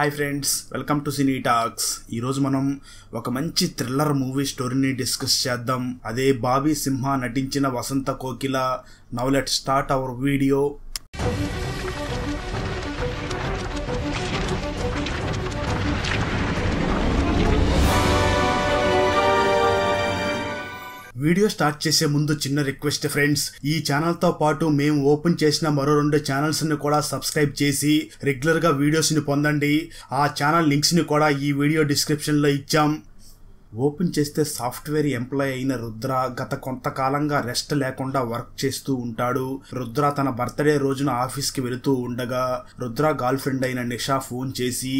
hi friends welcome to cine talks ఈరోజు మనం ఒక మంచి థ్రిల్లర్ మూవీ స్టోరీని డిస్కస్ చేద్దాం అదే బాబీ సింహ నటించిన Vasantha Kokila now let start our video video start చేసే ముందు చిన్న రిక్వెస్ట్ ఫ్రెండ్స్ ఈ ఛానల్తో పాటు మేము ఓపెన్ చేసిన మరో రెండు ఛానల్స్ని కూడా సబ్స్క్రైబ్ చేసి రెగ్యులర్గా వీడియోస్ని పొందండి ఆ ఛానల్ లింక్స్ని కూడా ఈ వీడియో డిస్క్రిప్షన్లో ఇచ్చాం ఓపెన్ చేస్తే సాఫ్ట్వేర్ ఎంప్లాయ్ అయిన రుద్ర గత కొంతకాలంగా రెస్ట్ లేకుండా వర్క్ చేస్తూ ఉంటాడు రుద్ర తన బర్త్డే రోజున ఆఫీస్కి వెళుతూ ఉండగా రుద్ర గర్ల్ ఫ్రెండ్ అయిన నిషా ఫోన్ చేసి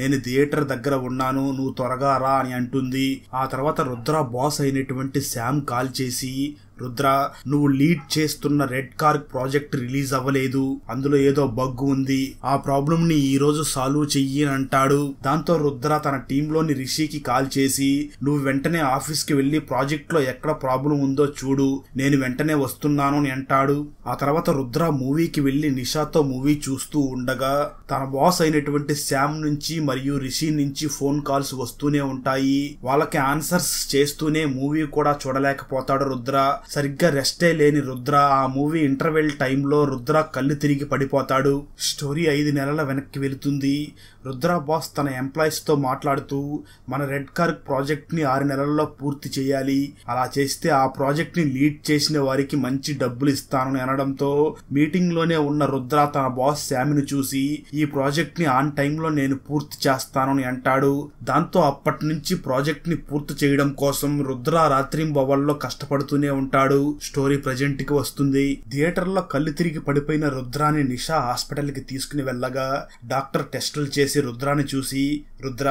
నేను థియేటర్ దగ్గర ఉన్నాను నువ్వు త్వరగా రా అని అంటుంది ఆ తర్వాత రుద్ర బాస్ అయినటువంటి శామ్ కాల్ చేసి రుద్ర నువ్వు లీడ్ చేస్తున్న రెడ్ కార్ ప్రాజెక్ట్ రిలీజ్ అవ్వలేదు అందులో ఏదో బగ్ ఉంది ఆ ప్రాబ్లం ని ఈ రోజు సాల్వ్ చెయ్యి అని అంటాడు దాంతో రుద్ర తన టీంలోని రిషికి కాల్ చేసి నువ్వు వెంటనే ఆఫీస్ కి వెళ్లి ప్రాజెక్ట్ లో ఎక్కడ ప్రాబ్లం ఉందో చూడు నేను వెంటనే వస్తున్నాను అని అంటాడు ఆ తర్వాత రుద్ర మూవీకి వెళ్లి నిషాతో మూవీ చూస్తూ ఉండగా తన బాస్ అయినటువంటి శామ్ నుంచి మరియు రిషి నుంచి ఫోన్ కాల్స్ వస్తూనే ఉంటాయి వాళ్ళకి ఆన్సర్స్ చేస్తూనే మూవీ కూడా చూడలేకపోతాడు రుద్ర సరిగ్గా రెస్టే లేని రుద్ర ఆ మూవీ ఇంటర్వెల్ టైంలో రుద్ర కళ్ళు తిరిగి పడిపోతాడు స్టోరీ ఐదు నెలల వెనక్కి వెళుతుంది రుద్ర బాస్ తన ఎంప్లాయీస్తో మాట్లాడుతూ మన రెడ్ కార్ ప్రాజెక్ట్ని ఆరు నెలల్లో పూర్తి చేయాలి అలా చేస్తే ఆ ప్రాజెక్ట్ని లీడ్ చేసిన వారికి మంచి డబ్బులు ఇస్తానని అనడంతో మీటింగ్లోనే ఉన్న రుద్ర తన బాస్ శామిని చూసి ఈ ప్రాజెక్ట్ని ఆన్ టైంలో నేను పూర్తి చేస్తానని అంటాడు దాంతో అప్పటి నుంచి ప్రాజెక్ట్ని పూర్తి చేయడం కోసం రుద్ర రాత్రింబవల్లో కష్టపడుతూనే ఉంటాడు స్టోరీ ప్రజెంట్కి వస్తుంది థియేటర్లో కళ్ళు తిరిగి పడిపోయిన రుద్రాని నిషా హాస్పిటల్కి తీసుకుని వెళ్ళగా డాక్టర్ టెస్టులు చేసి जैसे रुद्रा चूसी రుద్ర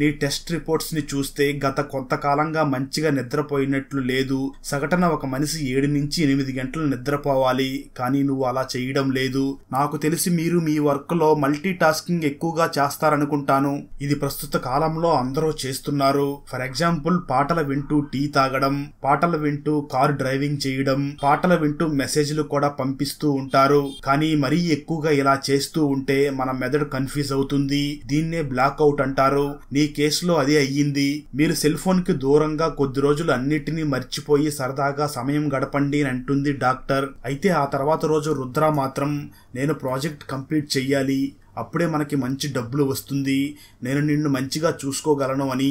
నీ టెస్ట్ రిపోర్ట్స్ని చూస్తే గత కొంతకాలంగా మంచిగా నిద్రపోయినట్లు లేదు సగటన ఒక మనిషి ఏడు నుంచి ఎనిమిది గంటలు నిద్రపోవాలి కానీ నువ్వు అలా చేయడం లేదు నాకు తెలిసి మీరు మీ వర్క్లో మల్టీ టాస్కింగ్ ఎక్కువగా చేస్తారనుకుంటాను ఇది ప్రస్తుత కాలంలో అందరూ చేస్తున్నారు ఫర్ ఎగ్జాంపుల్ పాటలు వింటూ టీ తాగడం పాటలు వింటూ కారు డ్రైవింగ్ చేయడం పాటలు వింటూ మెసేజ్లు కూడా పంపిస్తూ ఉంటారు కానీ మరీ ఎక్కువగా ఇలా చేస్తూ ఉంటే మన మెదడు కన్ఫ్యూజ్ అవుతుంది దీన్నే బ్లాక్అవుట్ అంటే అంటారు నీ కేసులో అదే అయ్యింది మీరు సెల్ ఫోన్ కి దూరంగా కొద్ది రోజులు అన్నిటినీ మర్చిపోయి సరదాగా సమయం గడపండి అని అంటుంది డాక్టర్ అయితే ఆ తర్వాత రోజు రుద్ర మాత్రం నేను ప్రాజెక్ట్ కంప్లీట్ చెయ్యాలి అప్పుడే మనకి మంచి డబ్బులు వస్తుంది నేను నిన్ను మంచిగా చూసుకోగలను అని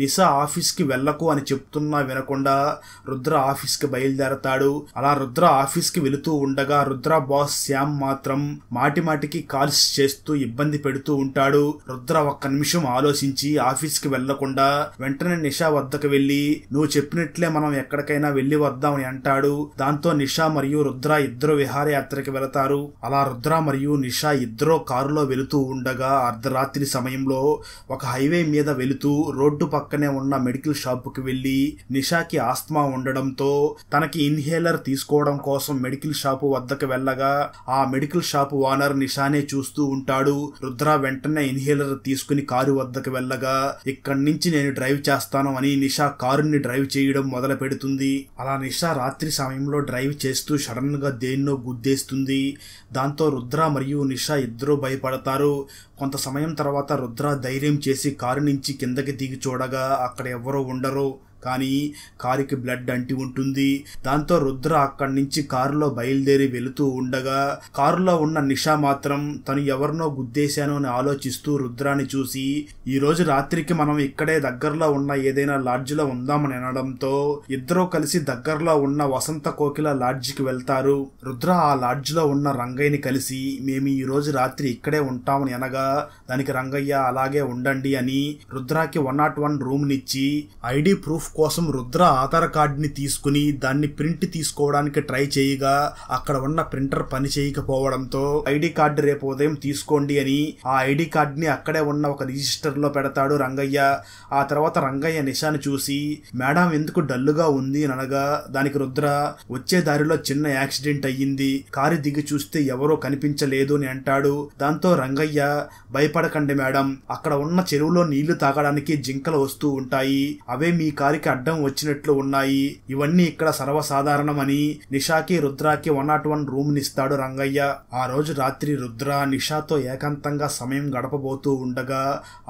నిస ఆఫీస్కి వెళ్ళకు అని చెప్తున్నా వినకుండా రుద్ర ఆఫీస్కి బయలుదేరతాడు అలా రుద్ర ఆఫీస్కి వెళుతూ ఉండగా రుద్ర బాస్ శ్యామ్ మాత్రం మాటి మాటికి కాల్స్ చేస్తూ ఇబ్బంది పెడుతూ ఉంటాడు రుద్ర ఒక్క నిమిషం ఆలోచించి ఆఫీస్కి వెళ్లకుండా వెంటనే నిషా వద్దకు వెళ్ళి నువ్వు చెప్పినట్లే మనం ఎక్కడికైనా వెళ్ళి వద్దామని అంటాడు దాంతో నిషా మరియు రుద్ర ఇద్దరు విహారయాత్రకి వెళతారు అలా రుద్ర మరియు నిషా ఇద్దరు కారులో వాహనంలో వెళుతూ ఉండగా అర్ధరాత్రి సమయంలో ఒక హైవే మీద వెళుతూ రోడ్డు పక్కనే ఉన్న మెడికల్ షాపుకి వెళ్లి నిషాకి ఆస్మా ఉండడంతో తనకి ఇన్హేలర్ తీసుకోవడం కోసం మెడికల్ షాపు వద్దకు వెళ్ళగా ఆ మెడికల్ షాపు ఓనర్ నిషానే చూస్తూ ఉంటాడు రుద్ర వెంటనే ఇన్హేలర్ తీసుకుని కారు వద్దకు వెళ్ళగా ఇక్కడి నుంచి నేను డ్రైవ్ చేస్తాను అని నిషా కారుని డ్రైవ్ చేయడం మొదలు పెడుతుంది అలా నిషా రాత్రి సమయంలో డ్రైవ్ చేస్తూ సడన్ గా దేన్నో గుద్దేస్తుంది దాంతో రుద్ర మరియు నిషా ఇద్దరూ భయపడ భయపడతారు కొంత సమయం తర్వాత రుద్ర ధైర్యం చేసి కారు నుంచి కిందకి దిగి చూడగా అక్కడ ఎవరో ఉండరు కానీ కారుకి బ్లడ్ అంటి ఉంటుంది దాంతో రుద్ర అక్కడి నుంచి కారులో బయలుదేరి వెళుతూ ఉండగా కారులో ఉన్న నిషా మాత్రం తను ఎవరినో గుద్దేశాను అని ఆలోచిస్తూ రుద్రాని చూసి ఈ రోజు రాత్రికి మనం ఇక్కడే దగ్గరలో ఉన్న ఏదైనా లాడ్జిలో ఉందామని అనడంతో ఇద్దరూ కలిసి దగ్గరలో ఉన్న వసంత కోకిల లాడ్జికి వెళ్తారు రుద్ర ఆ లాడ్జిలో ఉన్న రంగయ్యని కలిసి మేము ఈ రోజు రాత్రి ఇక్కడే ఉంటామని అనగా దానికి రంగయ్య అలాగే ఉండండి అని రుద్రాకి వన్ నాట్ వన్ రూమ్నిచ్చి ఐడి ప్రూఫ్ ప్రూఫ్ కోసం రుద్ర ఆధార్ కార్డుని తీసుకుని దాన్ని ప్రింట్ తీసుకోవడానికి ట్రై చేయగా అక్కడ ఉన్న ప్రింటర్ పని చేయకపోవడంతో ఐడి కార్డు రేపు ఉదయం తీసుకోండి అని ఆ ఐడి కార్డుని అక్కడే ఉన్న ఒక రిజిస్టర్ లో పెడతాడు రంగయ్య ఆ తర్వాత రంగయ్య నిశాను చూసి మేడం ఎందుకు డల్లుగా ఉంది అని అనగా దానికి రుద్ర వచ్చే దారిలో చిన్న యాక్సిడెంట్ అయ్యింది కారు దిగి చూస్తే ఎవరో కనిపించలేదు అని అంటాడు దాంతో రంగయ్య భయపడకండి మేడం అక్కడ ఉన్న చెరువులో నీళ్లు తాగడానికి జింకలు వస్తూ ఉంటాయి అవే మీ కారు వారికి అడ్డం వచ్చినట్లు ఉన్నాయి ఇవన్నీ ఇక్కడ సర్వసాధారణమని నిషాకి రుద్రాకి వన్ నాట్ వన్ నిస్తాడు రంగయ్య ఆ రోజు రాత్రి రుద్ర నిషాతో ఏకాంతంగా సమయం గడపబోతూ ఉండగా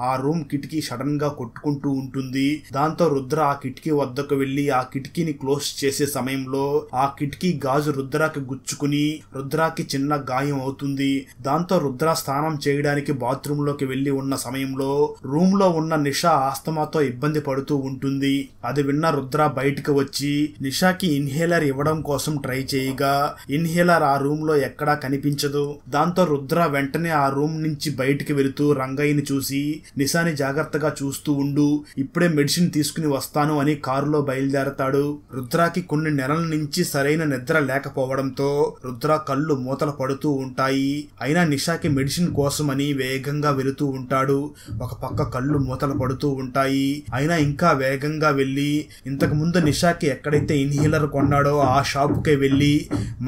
ఆ రూమ్ కిటికీ సడన్ గా కొట్టుకుంటూ ఉంటుంది దాంతో రుద్ర ఆ కిటికీ వద్దకు వెళ్లి ఆ కిటికీని క్లోజ్ చేసే సమయంలో ఆ కిటికీ గాజు రుద్రాకి గుచ్చుకుని రుద్రాకి చిన్న గాయం అవుతుంది దాంతో రుద్ర స్నానం చేయడానికి బాత్రూంలోకి వెళ్లి ఉన్న సమయంలో రూమ్ లో ఉన్న నిషా ఆస్తమాతో ఇబ్బంది పడుతూ ఉంటుంది అది విన్న రుద్ర బయటకు వచ్చి నిషాకి ఇన్హేలర్ ఇవ్వడం కోసం ట్రై చేయగా ఇన్హేలర్ ఆ రూమ్ లో ఎక్కడా కనిపించదు దాంతో రుద్ర వెంటనే ఆ రూమ్ నుంచి బయటికి వెళుతూ రంగయ్యని చూసి నిషాని జాగ్రత్తగా చూస్తూ ఉండు ఇప్పుడే మెడిసిన్ తీసుకుని వస్తాను అని కారులో బయలుదేరతాడు రుద్రాకి కొన్ని నెలల నుంచి సరైన నిద్ర లేకపోవడంతో రుద్ర కళ్ళు మూతలు పడుతూ ఉంటాయి అయినా నిషాకి మెడిసిన్ కోసమని వేగంగా వెళుతూ ఉంటాడు ఒక పక్క కళ్ళు మూతలు పడుతూ ఉంటాయి అయినా ఇంకా వేగంగా వెళ్ళి వెళ్ళి ఇంతకు ముందు నిషాకి ఎక్కడైతే ఇన్హీలర్ కొన్నాడో ఆ షాపుకే వెళ్ళి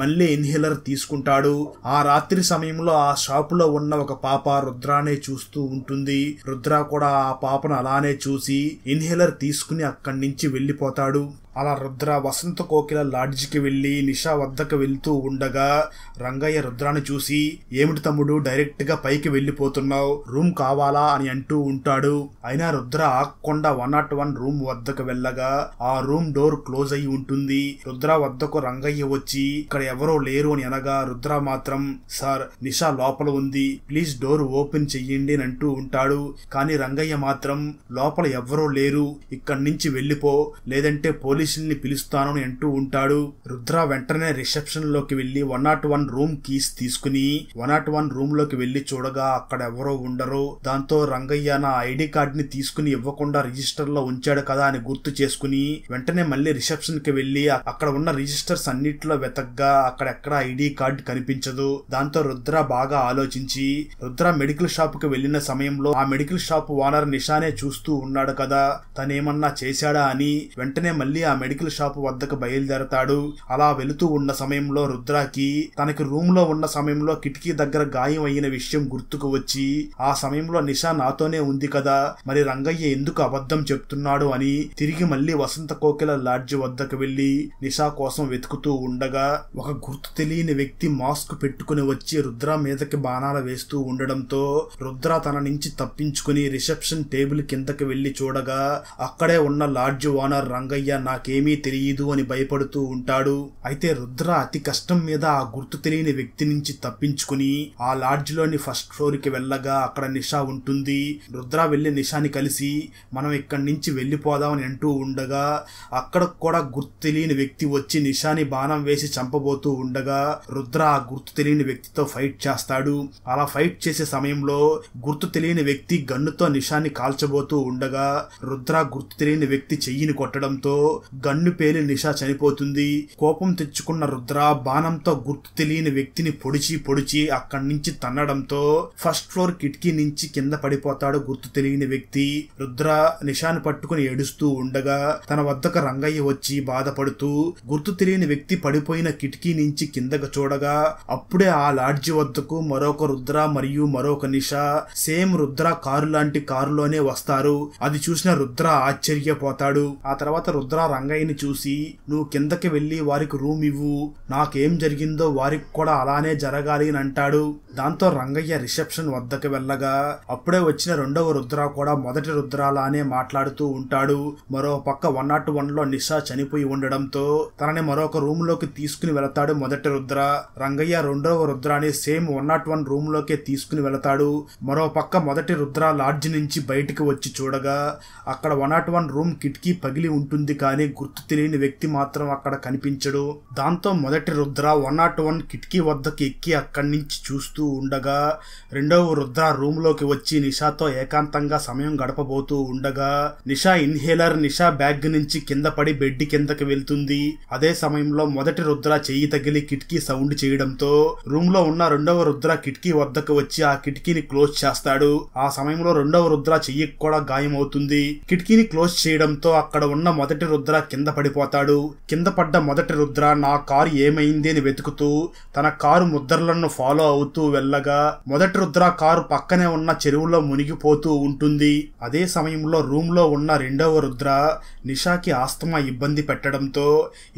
మళ్ళీ ఇన్హీలర్ తీసుకుంటాడు ఆ రాత్రి సమయంలో ఆ షాపులో ఉన్న ఒక పాప రుద్రానే చూస్తూ ఉంటుంది రుద్ర కూడా ఆ పాపను అలానే చూసి ఇన్హేలర్ తీసుకుని అక్కడి నుంచి వెళ్ళిపోతాడు అలా రుద్ర వసంత కోకిల లాడ్జికి వెళ్ళి నిషా వద్దకు వెళ్తూ ఉండగా రంగయ్య రుద్రాన్ని చూసి ఏమిటి తమ్ముడు డైరెక్ట్ గా పైకి వెళ్ళిపోతున్నావు రూమ్ కావాలా అని అంటూ ఉంటాడు అయినా రుద్ర ఆకుండా వన్ నాట్ వన్ రూమ్ వద్దకు వెళ్ళగా ఆ రూమ్ డోర్ క్లోజ్ అయి ఉంటుంది రుద్ర వద్దకు రంగయ్య వచ్చి ఇక్కడ ఎవరో లేరు అని అనగా రుద్ర మాత్రం సార్ నిషా లోపల ఉంది ప్లీజ్ డోర్ ఓపెన్ చెయ్యండి అని అంటూ ఉంటాడు కానీ రంగయ్య మాత్రం లోపల ఎవరో లేరు ఇక్కడి నుంచి వెళ్ళిపో లేదంటే పోలీస్ పోలీసుల్ని పిలుస్తాను అంటూ ఉంటాడు రుద్ర వెంటనే రిసెప్షన్ లోకి వెళ్లి one not one room keys తీసుకుని వన్ నాట్ వన్ రూమ్ లోకి వెళ్లి చూడగా అక్కడ ఎవరో ఉండరు దాంతో రంగయ్య నా ఐడి కార్డ్ ని తీసుకుని ఇవ్వకుండా రిజిస్టర్ లో ఉంచాడు కదా అని గుర్తు చేసుకుని వెంటనే మళ్ళీ రిసెప్షన్ కి వెళ్లి అక్కడ ఉన్న రిజిస్టర్స్ అన్నిట్లో వెతగ్గా అక్కడెక్కడ ఐడి కార్డ్ కనిపించదు దాంతో రుద్ర బాగా ఆలోచించి రుద్ర మెడికల్ షాప్ కి వెళ్లిన సమయంలో ఆ మెడికల్ షాప్ ఓనర్ నిషానే చూస్తూ ఉన్నాడు కదా తనేమన్నా చేశాడా అని వెంటనే మళ్ళీ ఆ మెడికల్ షాప్ వద్దకు బయలుదేరతాడు అలా వెళుతూ ఉన్న సమయంలో రుద్రాకి తనకి రూమ్ లో ఉన్న సమయంలో కిటికీ దగ్గర గాయం అయిన విషయం గుర్తుకు వచ్చి ఆ సమయంలో నిషా నాతోనే ఉంది కదా మరి రంగయ్య ఎందుకు అబద్ధం చెప్తున్నాడు అని తిరిగి మళ్ళీ వసంత కోకిల లాడ్జ్ వద్దకు వెళ్లి నిషా కోసం వెతుకుతూ ఉండగా ఒక గుర్తు తెలియని వ్యక్తి మాస్క్ పెట్టుకుని వచ్చి రుద్ర మీదకి బాణాలు వేస్తూ ఉండడంతో రుద్ర తన నుంచి తప్పించుకుని రిసెప్షన్ టేబుల్ కిందకి వెళ్లి చూడగా అక్కడే ఉన్న లాడ్జ్ ఓనర్ రంగయ్య నా నాకేమీ తెలియదు అని భయపడుతూ ఉంటాడు అయితే రుద్ర అతి కష్టం మీద ఆ గుర్తు తెలియని వ్యక్తి నుంచి తప్పించుకుని ఆ లాడ్జ్లోని ఫస్ట్ ఫ్లోర్కి వెళ్ళగా అక్కడ నిషా ఉంటుంది రుద్ర వెళ్లి నిషాని కలిసి మనం ఇక్కడి నుంచి వెళ్ళిపోదామని అంటూ ఉండగా అక్కడ కూడా గుర్తు తెలియని వ్యక్తి వచ్చి నిషాని బాణం వేసి చంపబోతూ ఉండగా రుద్ర ఆ గుర్తు తెలియని వ్యక్తితో ఫైట్ చేస్తాడు అలా ఫైట్ చేసే సమయంలో గుర్తు తెలియని వ్యక్తి గన్నుతో నిషాని కాల్చబోతూ ఉండగా రుద్ర గుర్తు తెలియని వ్యక్తి చెయ్యిని కొట్టడంతో గన్ను పేలి నిషా చనిపోతుంది కోపం తెచ్చుకున్న రుద్ర బాణంతో గుర్తు తెలియని వ్యక్తిని పొడిచి పొడిచి అక్కడి నుంచి తన్నడంతో ఫస్ట్ ఫ్లోర్ కిటికీ నుంచి కింద పడిపోతాడు గుర్తు తెలియని వ్యక్తి రుద్ర నిషాను పట్టుకుని ఏడుస్తూ ఉండగా తన వద్దకు రంగయ్య వచ్చి బాధపడుతూ గుర్తు తెలియని వ్యక్తి పడిపోయిన కిటికీ నుంచి కిందకు చూడగా అప్పుడే ఆ లాడ్జి వద్దకు మరొక రుద్ర మరియు మరొక నిష సేమ్ రుద్ర కారు లాంటి కారులోనే వస్తారు అది చూసిన రుద్ర ఆశ్చర్యపోతాడు ఆ తర్వాత రుద్ర రంగయ్యని చూసి నువ్వు కిందకి వెళ్ళి వారికి రూమ్ ఇవ్వు నాకేం జరిగిందో వారికి కూడా అలానే జరగాలి అని అంటాడు దాంతో రంగయ్య రిసెప్షన్ వద్దకు వెళ్ళగా అప్పుడే వచ్చిన రెండవ రుద్ర కూడా మొదటి రుద్రాలానే మాట్లాడుతూ ఉంటాడు మరో పక్క వన్ నాట్ వన్ లో నిషా చనిపోయి ఉండడంతో తనని మరొక రూమ్ లోకి తీసుకుని వెళతాడు మొదటి రుద్ర రంగయ్య రెండవ రుద్రాన్ని same one not one room లోకే తీసుకుని వెళతాడు మరో పక్క మొదటి రుద్ర లాడ్జ్ నుంచి బయటికి వచ్చి చూడగా అక్కడ వన్ నాట్ వన్ రూమ్ కిటికీ పగిలి ఉంటుంది కానీ గుర్తు తెలియని వ్యక్తి మాత్రం అక్కడ కనిపించడు దాంతో మొదటి రుద్ర వన్ నాట్ వన్ కిటికీ వద్దకు ఎక్కి అక్కడి నుంచి చూస్తూ ఉండగా రెండవ రుద్ర రూమ్ లోకి వచ్చి నిషాతో ఏకాంతంగా సమయం గడపబోతూ ఉండగా నిషా ఇన్హేలర్ నిషా బ్యాగ్ నుంచి కింద పడి బెడ్ కిందకి వెళ్తుంది అదే సమయంలో మొదటి రుద్ర చెయ్యి తగిలి కిటికీ సౌండ్ చేయడంతో రూమ్ లో ఉన్న రెండవ రుద్ర కిటికీ వద్దకు వచ్చి ఆ కిటికీని క్లోజ్ చేస్తాడు ఆ సమయంలో రెండవ రుద్ర చెయ్యికి కూడా గాయం అవుతుంది కిటికీని క్లోజ్ చేయడంతో అక్కడ ఉన్న మొదటి రుద్ర కింద పడిపోతాడు కింద పడ్డ మొదటి రుద్ర నా కారు ఏమైంది అని వెతుకుతూ తన కారు ముద్రలను ఫాలో అవుతూ వెళ్ళగా మొదటి రుద్ర కారు పక్కనే ఉన్న చెరువులో మునిగిపోతూ ఉంటుంది అదే సమయంలో రూమ్లో ఉన్న రెండవ రుద్ర నిషాకి ఆస్తమా ఇబ్బంది పెట్టడంతో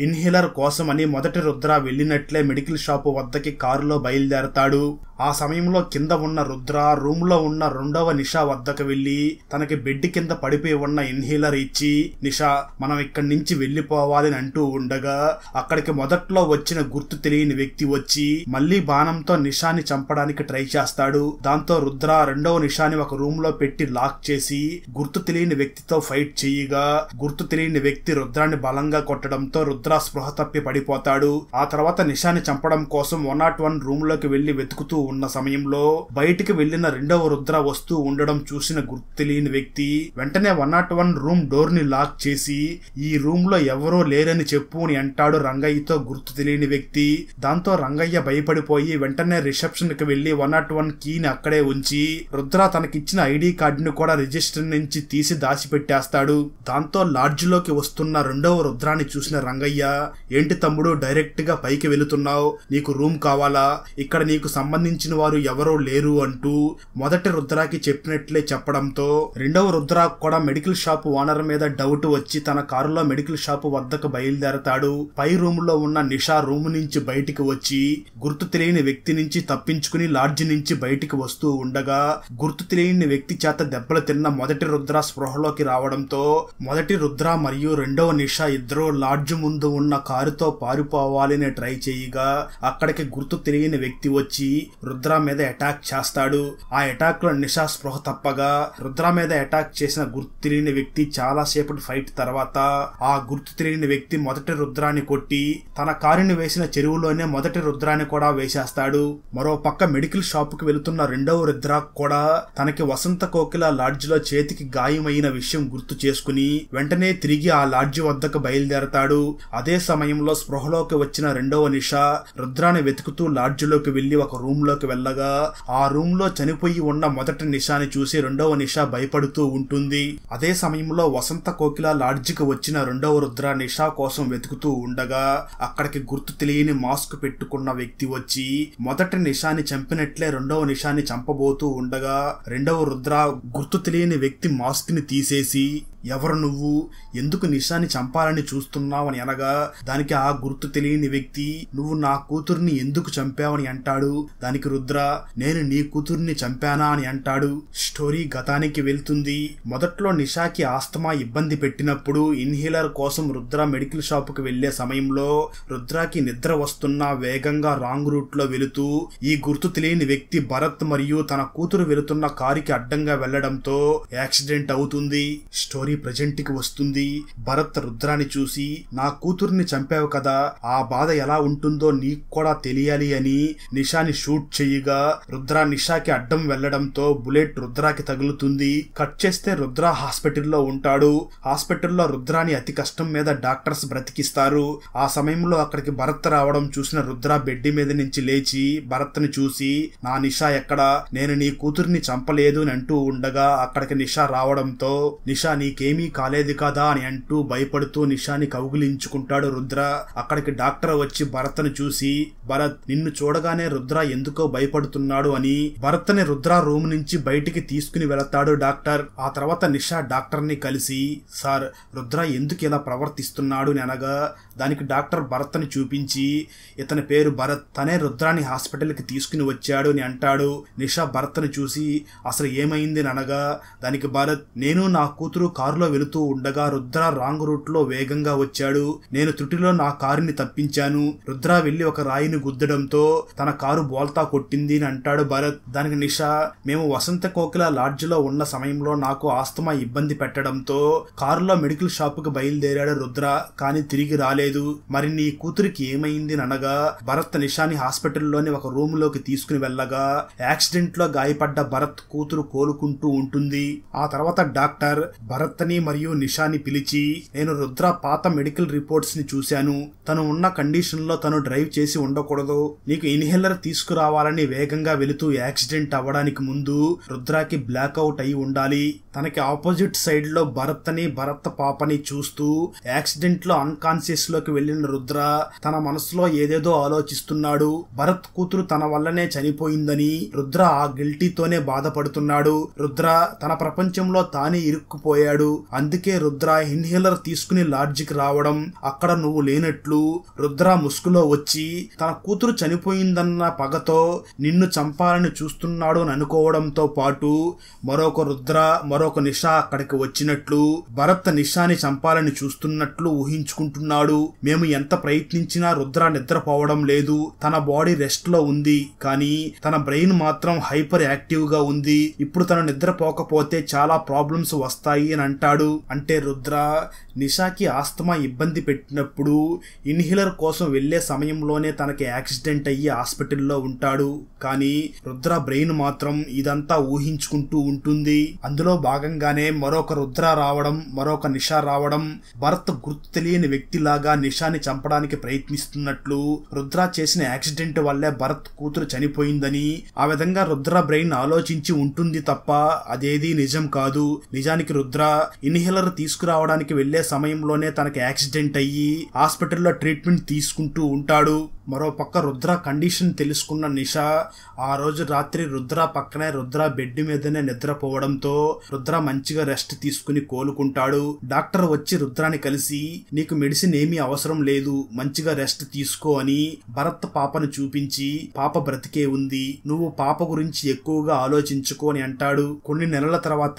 ఇన్హేలర్ కోసమని మొదటి రుద్ర వెళ్ళినట్లే మెడికల్ షాపు వద్దకి కారులో బయలుదేరతాడు ఆ సమయంలో కింద ఉన్న రుద్ర రూమ్లో ఉన్న రెండవ నిషా వద్దకు వెళ్లి తనకి బెడ్ కింద పడిపోయి ఉన్న ఇన్హీలర్ ఇచ్చి నిషా మనం ఇక్కడి నుంచి వెళ్లిపోవాలని అంటూ ఉండగా అక్కడికి మొదట్లో వచ్చిన గుర్తు తెలియని వ్యక్తి వచ్చి మళ్లీ బాణంతో నిషాని చంపడానికి ట్రై చేస్తాడు దాంతో రుద్ర రెండవ నిషాని ఒక రూమ్ లో పెట్టి లాక్ చేసి గుర్తు తెలియని వ్యక్తితో ఫైట్ చేయగా గుర్తు తెలియని వ్యక్తి రుద్రాన్ని బలంగా కొట్టడంతో రుద్ర స్పృహ తప్పి పడిపోతాడు ఆ తర్వాత నిషాని చంపడం కోసం వన్ నాట్ వన్ రూమ్ లోకి వెళ్లి వెతుకుతూ ఉన్న సమయంలో బయటికి వెళ్లిన రెండవ రుద్ర వస్తూ ఉండడం చూసిన గుర్తులేని వ్యక్తి వెంటనే one not one room door ని లాక్ చేసి ఈ రూమ్ లో ఎవరో లేరని చెప్పు అని అంటాడు రంగయ్యతో గుర్తు తెలియని వ్యక్తి దాంతో రంగయ్య భయపడిపోయి వెంటనే రిసెప్షన్ కి వెళ్లి వన్ నాట్ వన్ కీని అక్కడే ఉంచి రుద్ర తనకిచ్చిన ఐడి కార్డు ని కూడా రిజిస్టర్ నుంచి తీసి దాచిపెట్టేస్తాడు దాంతో లాడ్జ్ లోకి వస్తున్న రెండవ రుద్రాన్ని చూసిన రంగయ్య ఏంటి తమ్ముడు డైరెక్ట్ గా పైకి వెళుతున్నావు నీకు రూమ్ కావాలా ఇక్కడ నీకు సంబంధించి బంధించిన వారు ఎవరో లేరు అంటూ మొదటి రుద్రాకి చెప్పినట్లే చెప్పడంతో రెండవ రుద్రాకు కూడా మెడికల్ షాప్ ఓనర్ మీద డౌట్ వచ్చి తన కారులో మెడికల్ షాప్ వద్దకు బయలుదేరతాడు పై రూమ్ లో ఉన్న నిషా రూమ్ నుంచి బయటికి వచ్చి గుర్తు తెలియని వ్యక్తి నుంచి తప్పించుకుని లాడ్జ్ నుంచి బయటికి వస్తూ ఉండగా గుర్తు తెలియని వ్యక్తి చేత దెబ్బలు తిన్న మొదటి రుద్ర స్పృహలోకి రావడంతో మొదటి రుద్ర మరియు రెండవ నిషా ఇద్దరు లాడ్జ్ ముందు ఉన్న కారుతో పారిపోవాలని ట్రై చేయగా అక్కడికి గుర్తు తెలియని వ్యక్తి వచ్చి రుద్ర మీద అటాక్ చేస్తాడు ఆ అటాక్ లో నిషా స్పృహ తప్పగా రుద్ర మీద అటాక్ చేసిన గుర్తు తెలియని వ్యక్తి చాలా సేపటి ఫైట్ తర్వాత ఆ గుర్తు తెలియని వ్యక్తి మొదటి రుద్రాన్ని కొట్టి తన కారుని వేసిన చెరువులోనే మొదటి రుద్రాన్ని కూడా వేసేస్తాడు మరో పక్క మెడికల్ షాప్ కు వెళుతున్న రెండవ రుద్రా కూడా తనకి వసంత కోకిల లాడ్జ్ లో చేతికి గాయమైన విషయం గుర్తు చేసుకుని వెంటనే తిరిగి ఆ లాడ్జ్ వద్దకు బయలుదేరతాడు అదే సమయంలో స్పృహలోకి వచ్చిన రెండవ నిషా రుద్రాన్ని వెతుకుతూ లోకి వెళ్లి ఒక రూమ్ లో లోకి వెళ్ళగా ఆ రూమ్ లో చనిపోయి ఉన్న మొదటి నిషాని చూసి రెండవ నిషా భయపడుతూ ఉంటుంది అదే సమయంలో వసంత కోకిల లాడ్జికి వచ్చిన రెండవ రుద్ర నిషా కోసం వెతుకుతూ ఉండగా అక్కడికి గుర్తు తెలియని మాస్క్ పెట్టుకున్న వ్యక్తి వచ్చి మొదటి నిషాని చంపినట్లే రెండవ నిషాని చంపబోతూ ఉండగా రెండవ రుద్ర గుర్తు తెలియని వ్యక్తి మాస్క్ ని తీసేసి ఎవరు నువ్వు ఎందుకు నిషాని చంపాలని చూస్తున్నావని అనగా దానికి ఆ గుర్తు తెలియని వ్యక్తి నువ్వు నా కూతుర్ని ఎందుకు చంపావని అంటాడు దానికి రుద్ర నేను నీ కూతుర్ని చంపానా అని అంటాడు స్టోరీ గతానికి వెళ్తుంది మొదట్లో నిషాకి ఆస్తమా ఇబ్బంది పెట్టినప్పుడు ఇన్హేలర్ కోసం రుద్ర మెడికల్ షాప్ కు వెళ్లే సమయంలో రుద్రాకి నిద్ర వస్తున్న వేగంగా రాంగ్ రూట్ లో వెళుతూ ఈ గుర్తు తెలియని వ్యక్తి భరత్ మరియు తన కూతురు వెళుతున్న కి అడ్డంగా వెళ్లడంతో యాక్సిడెంట్ అవుతుంది స్టోరీ స్టోరీ ప్రజెంట్కి వస్తుంది భరత్ రుద్రాన్ని చూసి నా కూతుర్ని చంపావు కదా ఆ బాధ ఎలా ఉంటుందో నీకు కూడా తెలియాలి అని నిషాని షూట్ చేయగా రుద్రా నిషాకి అడ్డం వెళ్లడంతో బుల్లెట్ రుద్రాకి తగులుతుంది కట్ చేస్తే రుద్ర హాస్పిటల్లో ఉంటాడు హాస్పిటల్లో రుద్రాని అతి కష్టం మీద డాక్టర్స్ బ్రతికిస్తారు ఆ సమయంలో అక్కడికి భరత్ రావడం చూసిన రుద్ర బెడ్డి మీద నుంచి లేచి భరత్ని చూసి నా నిషా ఎక్కడ నేను నీ కూతుర్ని చంపలేదు అని అంటూ ఉండగా అక్కడికి నిషా రావడంతో నిషా నీకే నాకేమీ కాలేదు కదా అని అంటూ భయపడుతూ నిషాని కౌగిలించుకుంటాడు రుద్ర అక్కడికి డాక్టర్ వచ్చి భరత్ను చూసి భరత్ నిన్ను చూడగానే రుద్ర ఎందుకో భయపడుతున్నాడు అని భరత్ని రుద్ర రూమ్ నుంచి బయటికి తీసుకుని వెళతాడు డాక్టర్ ఆ తర్వాత నిషా డాక్టర్ని కలిసి సార్ రుద్ర ఎందుకు ఇలా ప్రవర్తిస్తున్నాడు అనగా దానికి డాక్టర్ భరత్ని చూపించి ఇతని పేరు భరత్ తనే హాస్పిటల్ హాస్పిటల్కి తీసుకుని వచ్చాడు అని అంటాడు నిషా భరత్ను చూసి అసలు ఏమైంది అనగా దానికి భరత్ నేను నా కూతురు కారు కారులో వెళుతూ ఉండగా రుద్ర రాంగ్ రూట్లో వేగంగా వచ్చాడు నేను త్రుటిలో నా కారుని తప్పించాను రుద్ర వెళ్లి ఒక రాయిని గుద్దడంతో తన కారు బోల్తా కొట్టింది అని అంటాడు భరత్ దానికి నిషా మేము వసంత కోకిల లాడ్జ్లో ఉన్న సమయంలో నాకు ఆస్తమా ఇబ్బంది పెట్టడంతో కారులో మెడికల్ షాపుకి బయలుదేరాడు రుద్ర కానీ తిరిగి రాలేదు మరి నీ కూతురికి ఏమైంది అనగా భరత్ నిషాని హాస్పిటల్లోని ఒక లోకి తీసుకుని వెళ్ళగా యాక్సిడెంట్ లో గాయపడ్డ భరత్ కూతురు కోలుకుంటూ ఉంటుంది ఆ తర్వాత డాక్టర్ భరత్ భర్తని మరియు నిషాని పిలిచి నేను రుద్ర పాత మెడికల్ రిపోర్ట్స్ ని చూశాను తను ఉన్న కండిషన్ లో తను డ్రైవ్ చేసి ఉండకూడదు నీకు ఇన్హేలర్ తీసుకురావాలని వేగంగా వెళుతూ యాక్సిడెంట్ అవ్వడానికి ముందు రుద్రాకి బ్లాక్అవుట్ అయి ఉండాలి తనకి ఆపోజిట్ సైడ్ లో భరత్ని భరత్ పాపని చూస్తూ యాక్సిడెంట్ లో అన్కాన్షియస్ లోకి వెళ్లిన రుద్ర తన మనసులో ఏదేదో ఆలోచిస్తున్నాడు భరత్ కూతురు తన వల్లనే చనిపోయిందని రుద్ర ఆ గిల్టీతోనే బాధపడుతున్నాడు రుద్ర తన ప్రపంచంలో తానే ఇరుక్కుపోయాడు చెప్పాడు అందుకే రుద్ర ఇన్హేలర్ తీసుకుని లాడ్జికి రావడం అక్కడ నువ్వు లేనట్లు రుద్ర ముసుగులో వచ్చి తన కూతురు చనిపోయిందన్న పగతో నిన్ను చంపాలని చూస్తున్నాడు అని అనుకోవడంతో పాటు మరొక రుద్ర మరొక నిషా అక్కడికి వచ్చినట్లు భరత్ నిషాని చంపాలని చూస్తున్నట్లు ఊహించుకుంటున్నాడు మేము ఎంత ప్రయత్నించినా రుద్ర నిద్రపోవడం లేదు తన బాడీ రెస్ట్ లో ఉంది కానీ తన బ్రెయిన్ మాత్రం హైపర్ యాక్టివ్ గా ఉంది ఇప్పుడు తను నిద్రపోకపోతే చాలా ప్రాబ్లమ్స్ వస్తాయి అని అంటాడు అంటే రుద్ర నిషాకి ఆస్తమా ఇబ్బంది పెట్టినప్పుడు ఇన్హిలర్ కోసం వెళ్లే సమయంలోనే తనకి యాక్సిడెంట్ అయ్యి హాస్పిటల్లో ఉంటాడు కానీ రుద్ర బ్రెయిన్ మాత్రం ఇదంతా ఊహించుకుంటూ ఉంటుంది అందులో భాగంగానే మరొక రుద్ర రావడం మరొక నిషా రావడం భరత్ గుర్తు తెలియని వ్యక్తిలాగా నిషాని చంపడానికి ప్రయత్నిస్తున్నట్లు రుద్ర చేసిన యాక్సిడెంట్ వల్లే భరత్ కూతురు చనిపోయిందని ఆ విధంగా రుద్ర బ్రెయిన్ ఆలోచించి ఉంటుంది తప్ప అదేది నిజం కాదు నిజానికి రుద్ర ఇన్హేలర్ తీసుకురావడానికి వెళ్లే సమయంలోనే తనకి యాక్సిడెంట్ అయ్యి హాస్పిటల్లో ట్రీట్మెంట్ తీసుకుంటూ ఉంటాడు మరోపక్క రుద్ర కండిషన్ తెలుసుకున్న నిషా ఆ రోజు రాత్రి రుద్ర పక్కనే రుద్ర బెడ్ మీదనే నిద్రపోవడంతో రుద్ర మంచిగా రెస్ట్ తీసుకుని కోలుకుంటాడు డాక్టర్ వచ్చి రుద్రాని కలిసి నీకు మెడిసిన్ ఏమీ అవసరం లేదు మంచిగా రెస్ట్ తీసుకో అని భరత్ పాపను చూపించి పాప బ్రతికే ఉంది నువ్వు పాప గురించి ఎక్కువగా ఆలోచించుకో అని అంటాడు కొన్ని నెలల తర్వాత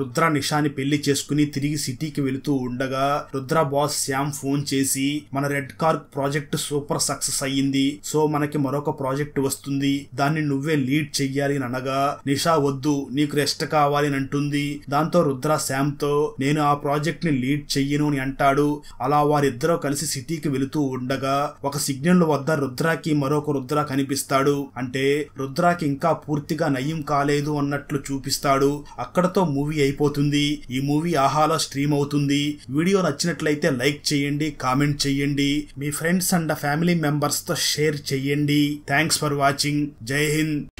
రుద్ర నిషాని పెళ్లి చేసుకుని తిరిగి సిటీకి వెళుతూ ఉండగా రుద్ర బాస్ శ్యామ్ ఫోన్ చేసి మన red car project super success అయ్యి అయ్యింది సో మనకి మరొక ప్రాజెక్ట్ వస్తుంది దాన్ని నువ్వే లీడ్ చెయ్యాలి అని అనగా నిషా వద్దు నీకు రెస్ట్ కావాలి అని అంటుంది దాంతో రుద్ర శామ్ తో నేను ఆ ప్రాజెక్ట్ ని లీడ్ చెయ్యను అని అంటాడు అలా వారిద్దరూ కలిసి సిటీకి వెళుతూ ఉండగా ఒక సిగ్నల్ వద్ద రుద్రాకి మరొక రుద్ర కనిపిస్తాడు అంటే రుద్రాకి ఇంకా పూర్తిగా నయం కాలేదు అన్నట్లు చూపిస్తాడు అక్కడతో మూవీ అయిపోతుంది ఈ మూవీ ఆహాలో స్ట్రీమ్ అవుతుంది వీడియో నచ్చినట్లయితే లైక్ చేయండి కామెంట్ చేయండి మీ ఫ్రెండ్స్ అండ్ ఫ్యామిలీ మెంబర్స్ తో షేర్ చెయ్యండి థ్యాంక్స్ ఫర్ వాచింగ్ జై హింద్